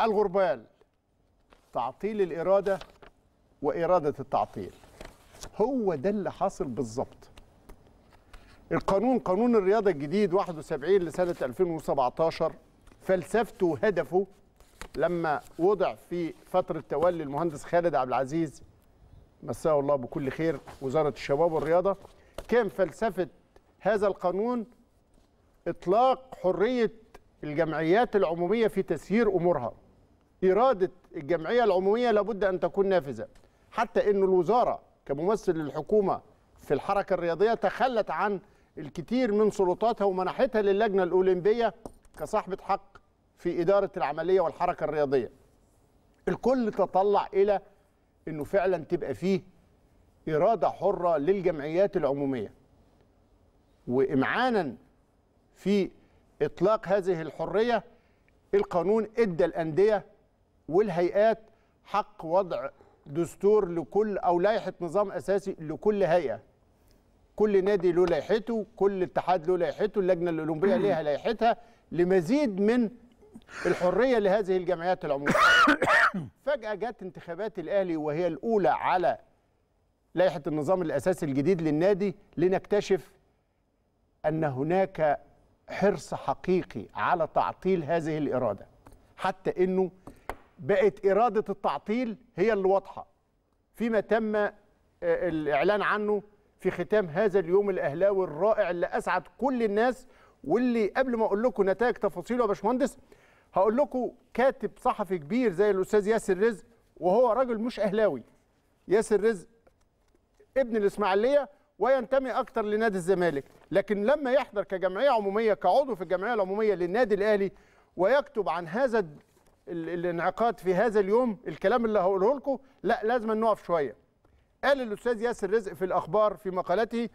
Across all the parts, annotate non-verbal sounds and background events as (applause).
الغربال تعطيل الإرادة وإرادة التعطيل هو ده اللي حاصل بالظبط القانون قانون الرياضة الجديد 71 لسنة 2017 فلسفته وهدفه لما وضع في فترة تولي المهندس خالد عبد العزيز مساه الله بكل خير وزارة الشباب والرياضة كان فلسفة هذا القانون إطلاق حرية الجمعيات العمومية في تسيير أمورها إرادة الجمعية العمومية لابد أن تكون نافذة حتى أن الوزارة كممثل للحكومة في الحركة الرياضية تخلت عن الكثير من سلطاتها ومنحتها للجنة الأولمبية كصاحبة حق في إدارة العملية والحركة الرياضية الكل تطلع إلى أنه فعلا تبقى فيه إرادة حرة للجمعيات العمومية وإمعانا في إطلاق هذه الحرية القانون إدى الأندية والهيئات حق وضع دستور لكل او لائحه نظام اساسي لكل هيئه كل نادي له لائحته كل اتحاد له لائحته اللجنه الاولمبيه (coughs) ليها لائحتها لمزيد من الحريه لهذه الجمعيات العموميه (coughs) فجاه جت انتخابات الاهلي وهي الاولى على لائحه النظام الاساسي الجديد للنادي لنكتشف ان هناك حرص حقيقي على تعطيل هذه الاراده حتى انه بقت إرادة التعطيل هي اللي واضحة فيما تم آه، الإعلان عنه في ختام هذا اليوم الأهلاوي الرائع اللي أسعد كل الناس واللي قبل ما أقول لكم نتائج تفاصيله يا باشمهندس هقول لكم كاتب صحفي كبير زي الأستاذ ياسر رزق وهو راجل مش أهلاوي ياسر رزق ابن الإسماعيلية وينتمي أكتر لنادي الزمالك لكن لما يحضر كجمعية عمومية كعضو في الجمعية العمومية للنادي الأهلي ويكتب عن هذا الانعقاد في هذا اليوم الكلام اللي هقوله لكم لا لازم نقف شويه قال الاستاذ ياسر رزق في الاخبار في مقالته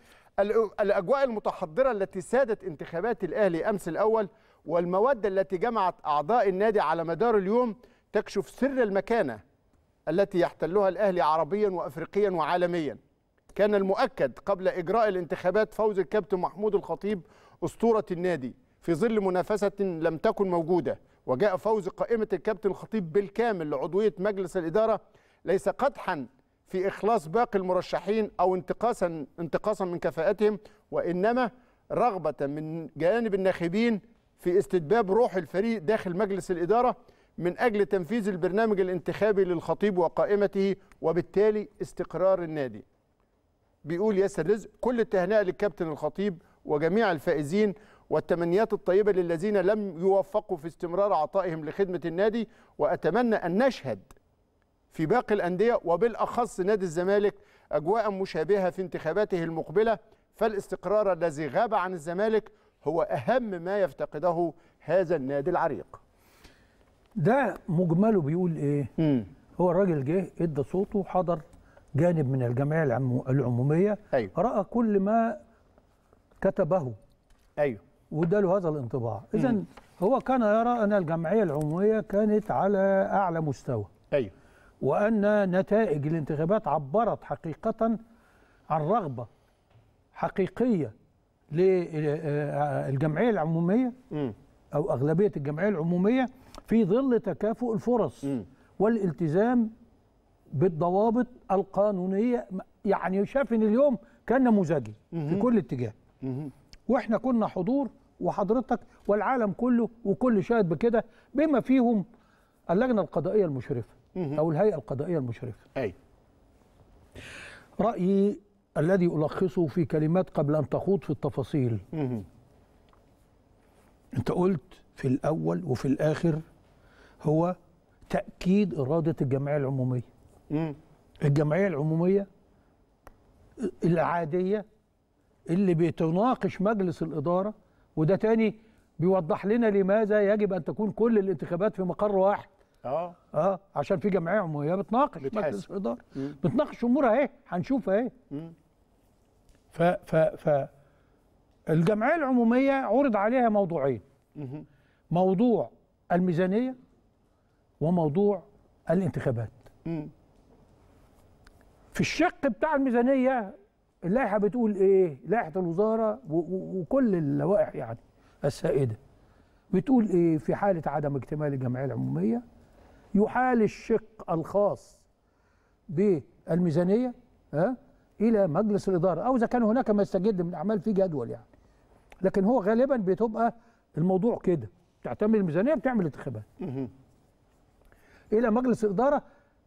الاجواء المتحضره التي سادت انتخابات الاهلي امس الاول والمواد التي جمعت اعضاء النادي على مدار اليوم تكشف سر المكانه التي يحتلها الاهلي عربيا وافريقيا وعالميا كان المؤكد قبل اجراء الانتخابات فوز الكابتن محمود الخطيب اسطوره النادي في ظل منافسه لم تكن موجوده وجاء فوز قائمة الكابتن الخطيب بالكامل لعضوية مجلس الإدارة ليس قدحا في إخلاص باقي المرشحين أو انتقاصا انتقاصا من كفاءتهم وإنما رغبة من جانب الناخبين في استتباب روح الفريق داخل مجلس الإدارة من أجل تنفيذ البرنامج الانتخابي للخطيب وقائمته وبالتالي استقرار النادي بيقول ياسر رزق كل التهنئة للكابتن الخطيب وجميع الفائزين والتمنيات الطيبة للذين لم يوفقوا في استمرار عطائهم لخدمة النادي وأتمنى أن نشهد في باقي الأندية وبالأخص نادي الزمالك أجواء مشابهة في انتخاباته المقبلة فالاستقرار الذي غاب عن الزمالك هو أهم ما يفتقده هذا النادي العريق ده مجمله بيقول إيه؟ مم. هو الراجل جه ادى صوته حضر جانب من الجمعية العمومية أيوه. رأى كل ما كتبه أيوه واداله هذا الانطباع اذا هو كان يرى ان الجمعيه العموميه كانت على اعلى مستوى ايوه وان نتائج الانتخابات عبرت حقيقه عن رغبه حقيقيه للجمعيه آه، العموميه او اغلبيه الجمعيه العموميه في ظل تكافؤ الفرص والالتزام بالضوابط القانونيه يعني شاف ان اليوم كان نموذجي في كل اتجاه واحنا كنا حضور وحضرتك والعالم كله وكل شاهد بكده بما فيهم اللجنه القضائيه المشرفه او الهيئه القضائيه المشرفه اي رايي الذي الخصه في كلمات قبل ان تخوض في التفاصيل انت قلت في الاول وفي الاخر هو تاكيد اراده الجمعيه العموميه الجمعيه العموميه العاديه اللي بتناقش مجلس الاداره وده تاني بيوضح لنا لماذا يجب ان تكون كل الانتخابات في مقر واحد اه اه عشان في جمعيه عموميه بتناقش مجلس الاداره بتناقش امورها ايه هنشوف ايه ف ف ف الجمعيه العموميه عرض عليها موضوعين مم. موضوع الميزانيه وموضوع الانتخابات مم. في الشق بتاع الميزانيه اللائحه بتقول ايه لائحه الوزاره وكل اللوائح يعني السائده بتقول ايه في حاله عدم اكتمال الجمعيه العموميه يحال الشق الخاص بالميزانيه ها الى مجلس الاداره او اذا كان هناك ما يستجد من اعمال في جدول يعني لكن هو غالبا بتبقى الموضوع كده تعتمد الميزانيه بتعمل انتخابات الى مجلس الاداره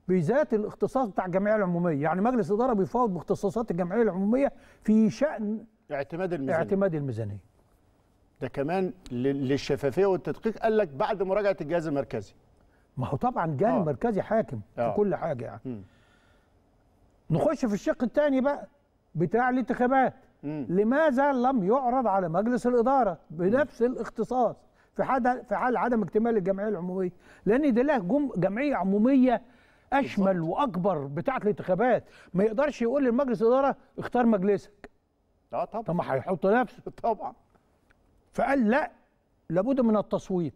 بذات الاختصاص بتاع الجمعيه العموميه يعني مجلس الاداره بيفاوض باختصاصات الجمعيه العموميه في شان اعتماد الميزانيه اعتماد الميزانيه ده كمان للشفافيه والتدقيق قال لك بعد مراجعه الجهاز المركزي ما هو طبعا الجهاز آه. المركزي حاكم آه. في كل حاجه يعني م. نخش في الشق الثاني بقى بتاع الانتخابات لماذا لم يعرض على مجلس الاداره بنفس م. الاختصاص في حال في حال عدم اكتمال الجمعيه العموميه لان دي لها جمعيه عموميه اشمل واكبر بتاعه الانتخابات ما يقدرش يقول للمجلس الاداره اختار مجلسك اه طبعا طب ما هيحط نفسه (laughs) طبعا فقال لا لابد من التصويت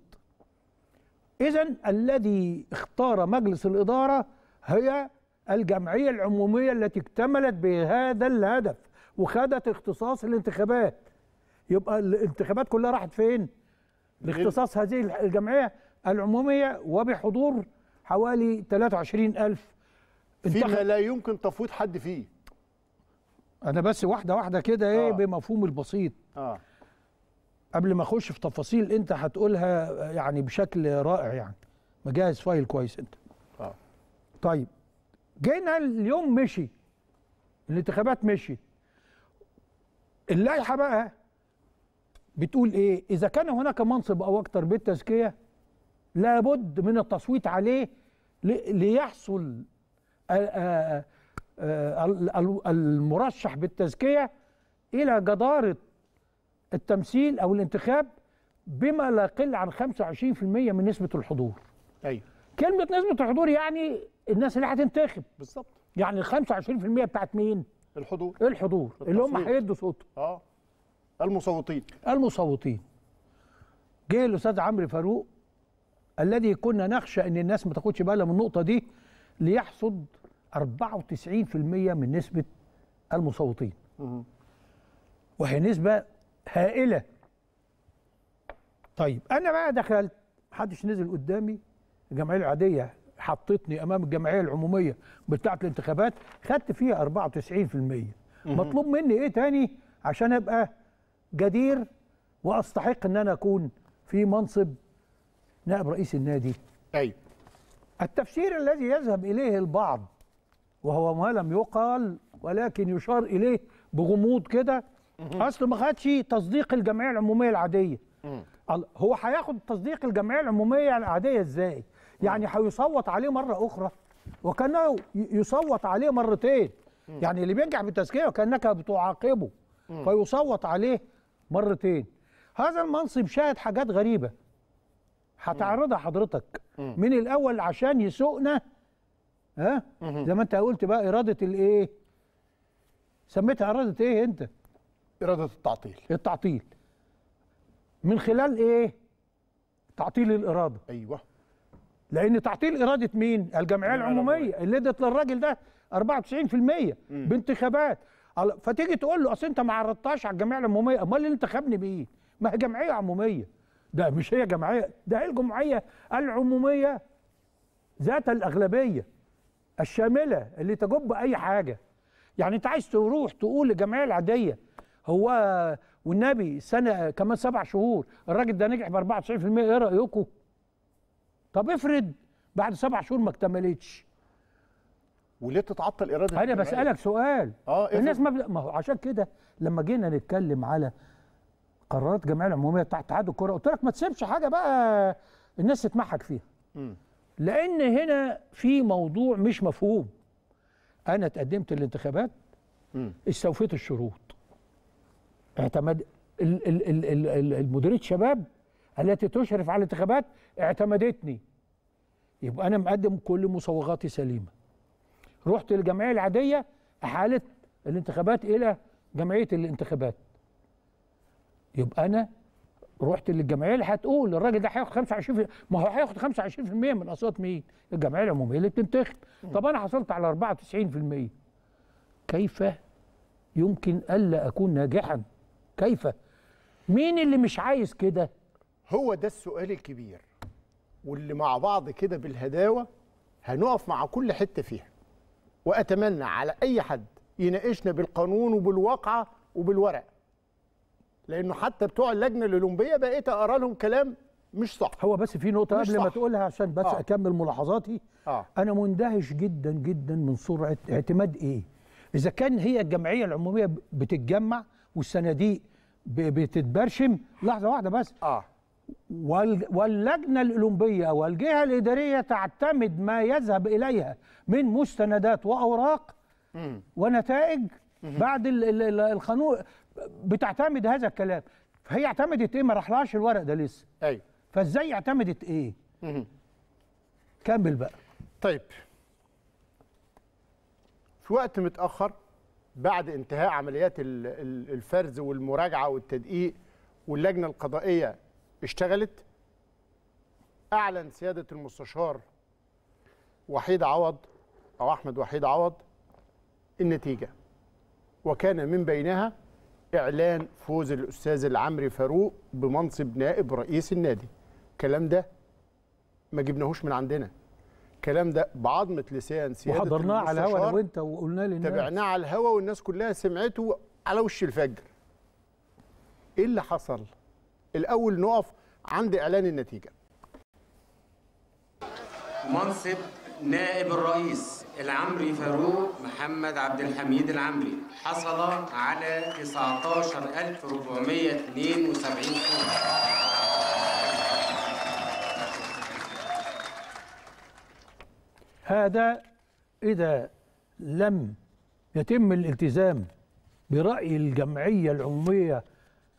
اذا الذي اختار مجلس الاداره هي الجمعيه العموميه التي اكتملت بهذا الهدف وخدت اختصاص الانتخابات يبقى الانتخابات كلها راحت فين لاختصاص هذه الجمعيه العموميه وبحضور حوالي 23000 فيما لا يمكن تفويض حد فيه انا بس واحده واحده كده ايه آه. بمفهوم البسيط آه. قبل ما اخش في تفاصيل انت هتقولها آه، يعني بشكل رائع يعني مجهز فايل كويس انت اه طيب جينا اليوم مشي الانتخابات مشي اللائحه بقى بتقول ايه اذا كان هناك منصب او اكثر بالتزكيه لابد من التصويت عليه ليحصل آه، آه، المرشح بالتزكية إلى جدارة التمثيل أو الانتخاب بما لا يقل عن 25% من نسبة الحضور أيوة. كلمة نسبة الحضور يعني الناس اللي هتنتخب بالظبط يعني ال 25% بتاعت مين؟ الحضور الحضور التصويت. اللي هم هيدوا صوتهم اه المصوتين المصوتين جه الاستاذ عمرو فاروق الذي كنا نخشى ان الناس ما تاخدش بالها من النقطه دي ليحصد 94% من نسبه المصوتين وهي نسبه هائله طيب انا بقى دخلت محدش نزل قدامي الجمعيه العاديه حطتني امام الجمعيه العموميه بتاعه الانتخابات خدت فيها 94% مطلوب مني ايه تاني عشان ابقى جدير واستحق ان انا اكون في منصب نائب رئيس النادي أيوة. التفسير الذي يذهب إليه البعض وهو ما لم يقال ولكن يشار إليه بغموض كده أصل ما خدش تصديق الجمعية العمومية العادية هو هياخد تصديق الجمعية العمومية العادية إزاي؟ يعني هيصوت عليه مرة أخرى وكأنه يصوت عليه مرتين يعني اللي بينجح بالتزكية وكأنك بتعاقبه فيصوت عليه مرتين هذا المنصب شاهد حاجات غريبة هتعرضها حضرتك من الاول عشان يسوقنا ها زي ما انت قلت بقى اراده الايه سميتها اراده ايه انت اراده التعطيل التعطيل من خلال ايه تعطيل الاراده ايوه لان تعطيل اراده مين الجمعيه العموميه اللي ادت للراجل ده 94% بانتخابات فتيجي تقول له اصل انت ما عرضتهاش على الجمعيه العموميه امال اللي انتخبني بيه بايه ما هي جمعيه عموميه ده مش هي جمعيه ده هي ايه الجمعيه العموميه ذات الاغلبيه الشامله اللي تجب اي حاجه يعني انت عايز تروح تقول للجمعيه العاديه هو والنبي سنه كمان سبع شهور الراجل ده نجح ب 94% ايه رايكم؟ طب افرض بعد سبع شهور ما اكتملتش وليه تتعطل اراده انا بسالك سؤال اه إيه الناس ما بد... ما هو عشان كده لما جينا نتكلم على قرارات الجمعيه العموميه بتاعت اتحاد الكوره قلت لك ما تسيبش حاجه بقى الناس تتمحك فيها لان هنا في موضوع مش مفهوم انا اتقدمت للانتخابات استوفيت الشروط اعتمد المديريه شباب التي تشرف على الانتخابات اعتمدتني يبقى انا مقدم كل مصوغاتي سليمه رحت للجمعيه العاديه احالت الانتخابات الى جمعيه الانتخابات يبقى انا رحت للجمعيه اللي هتقول الراجل ده هياخد 25% ما هو هياخد 25% من اصوات مين؟ الجمعيه العموميه اللي بتنتخب طب انا حصلت على 94% كيف يمكن الا اكون ناجحا؟ كيف؟ مين اللي مش عايز كده؟ هو ده السؤال الكبير واللي مع بعض كده بالهداوه هنقف مع كل حته فيها واتمنى على اي حد يناقشنا بالقانون وبالواقعه وبالورق لانه حتى بتوع اللجنه الاولمبيه بقيت اقرا لهم كلام مش صح هو بس في نقطه قبل صح. ما تقولها عشان بس آه. اكمل ملاحظاتي آه. انا مندهش جدا جدا من سرعه اعتماد ايه اذا كان هي الجمعيه العموميه بتتجمع والصناديق بتتبرشم لحظه واحده بس اه واللجنه الاولمبيه والجهه الاداريه تعتمد ما يذهب اليها من مستندات واوراق م. ونتائج بعد الخنوق بتعتمد هذا الكلام فهي اعتمدت ايه ما راحلهاش الورق ده لسه ايوه فازاي اعتمدت ايه مم. كمل بقى طيب في وقت متاخر بعد انتهاء عمليات الفرز والمراجعه والتدقيق واللجنه القضائيه اشتغلت اعلن سياده المستشار وحيد عوض او احمد وحيد عوض النتيجه وكان من بينها اعلان فوز الاستاذ العمري فاروق بمنصب نائب رئيس النادي الكلام ده ما جبناهوش من عندنا الكلام ده بعظمه لسان سياده وحضرناه على الهوا وانت وقلناه للناس تابعناه على الهوا والناس كلها سمعته على وش الفجر ايه اللي حصل الاول نقف عند اعلان النتيجه منصب نائب الرئيس العمري فاروق محمد عبد الحميد العمري حصل على 19472 صوت هذا إذا لم يتم الالتزام برأي الجمعية العمومية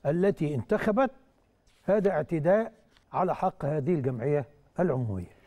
التي انتخبت هذا اعتداء على حق هذه الجمعية العمومية